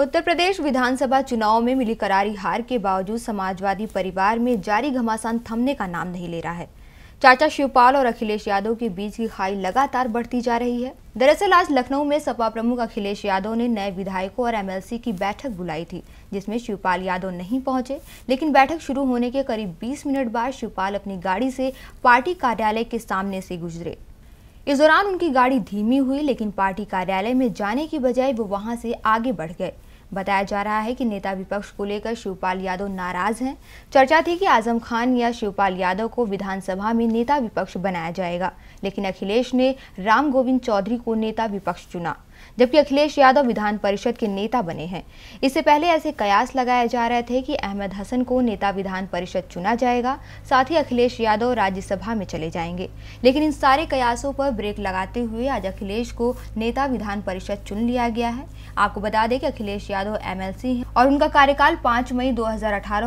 उत्तर प्रदेश विधानसभा चुनाव में मिली करारी हार के बावजूद समाजवादी परिवार में जारी घमासान थमने का नाम नहीं ले रहा है चाचा शिवपाल और अखिलेश यादव के बीच की खाई लगातार बढ़ती जा रही है दरअसल आज लखनऊ में सपा प्रमुख अखिलेश यादव ने नए विधायकों और एमएलसी की बैठक बुलाई थी जिसमें शिवपाल यादव नहीं पहुंचे लेकिन बैठक शुरू होने के करीब 20 मिनट बाद शिवपाल अपनी गाड़ी से पार्टी कार्यालय के सामने से गुजरे इस दौरान उनकी गाड़ी धीमी हुई लेकिन पार्टी कार्यालय में जाने की बजाय वो वहाँ से आगे बढ़ गए बताया जा रहा है कि नेता विपक्ष को लेकर शिवपाल यादव नाराज हैं चर्चा थी कि आजम खान या शिवपाल यादव को विधानसभा में नेता विपक्ष बनाया जाएगा लेकिन अखिलेश ने राम गोविंद चौधरी को नेता विपक्ष चुना जबकि अखिलेश यादव विधान परिषद के नेता बने हैं इससे पहले ऐसे कयास लगाए जा रहे थे कि अहमद हसन को नेता विधान परिषद चुना जाएगा साथ ही अखिलेश यादव राज्यसभा में चले जाएंगे लेकिन इन सारे कयासों पर ब्रेक लगाते हुए आज अखिलेश को नेता विधान परिषद चुन लिया गया है आपको बता दें कि अखिलेश यादव एम हैं और उनका कार्यकाल पांच मई दो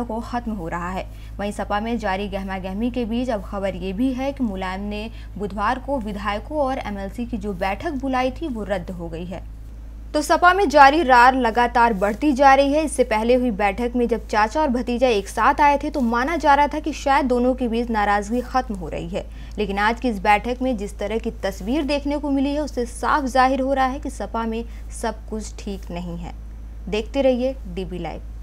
को खत्म हो रहा है वहीं सपा में जारी गहमा गहमी के बीच अब खबर ये भी है कि मुलायम ने बुधवार को विधायकों और एमएलसी की जो बैठक बुलाई थी वो रद्द हो गई रही है तो सपा में जारी रार लगातार बढ़ती जा रही है इससे पहले हुई बैठक में जब चाचा और भतीजा एक साथ आए थे तो माना जा रहा था कि शायद दोनों के बीच नाराजगी खत्म हो रही है लेकिन आज की इस बैठक में जिस तरह की तस्वीर देखने को मिली है उससे साफ जाहिर हो रहा है कि सपा में सब कुछ ठीक नहीं है देखते रहिए डीबी लाइव